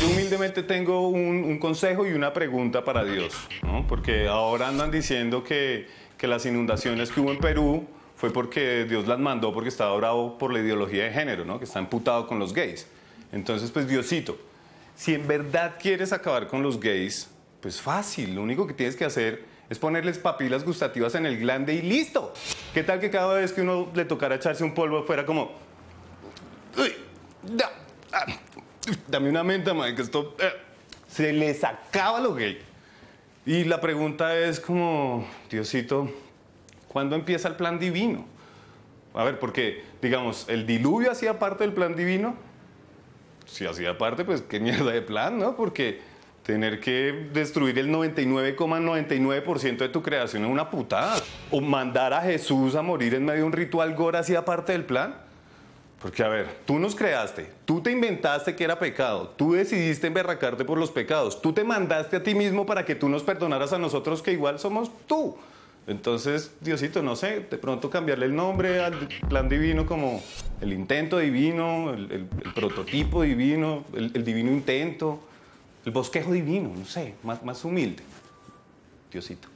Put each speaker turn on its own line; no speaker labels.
Yo humildemente tengo un, consejo y una pregunta para Dios, ¿no? porque ahora andan diciendo que, que las inundaciones que hubo en Perú fue porque Dios las mandó porque estaba bravo por la ideología de género, ¿no? que está emputado con los gays. Entonces, pues Diosito, si en verdad quieres acabar con los gays, pues fácil, lo único que tienes que hacer es ponerles papilas gustativas en el glande y listo. ¿Qué tal que cada vez que uno le tocara echarse un polvo fuera como... Uy, da, ah, dame una menta, madre, que esto... Eh, se le sacaba lo gay. Y la pregunta es como, Diosito, ¿cuándo empieza el plan divino? A ver, porque, digamos, el diluvio hacía parte del plan divino. Si hacía parte, pues qué mierda de plan, ¿no? Porque tener que destruir el 99,99% de tu creación es una putada. O mandar a Jesús a morir en medio de un ritual gore hacía parte del plan. Porque, a ver, tú nos creaste, tú te inventaste que era pecado, tú decidiste emberracarte por los pecados, tú te mandaste a ti mismo para que tú nos perdonaras a nosotros que igual somos tú. Entonces, Diosito, no sé, de pronto cambiarle el nombre al plan divino como el intento divino, el, prototipo divino, el, el, divino intento, el bosquejo divino, no sé, más, más humilde. Diosito.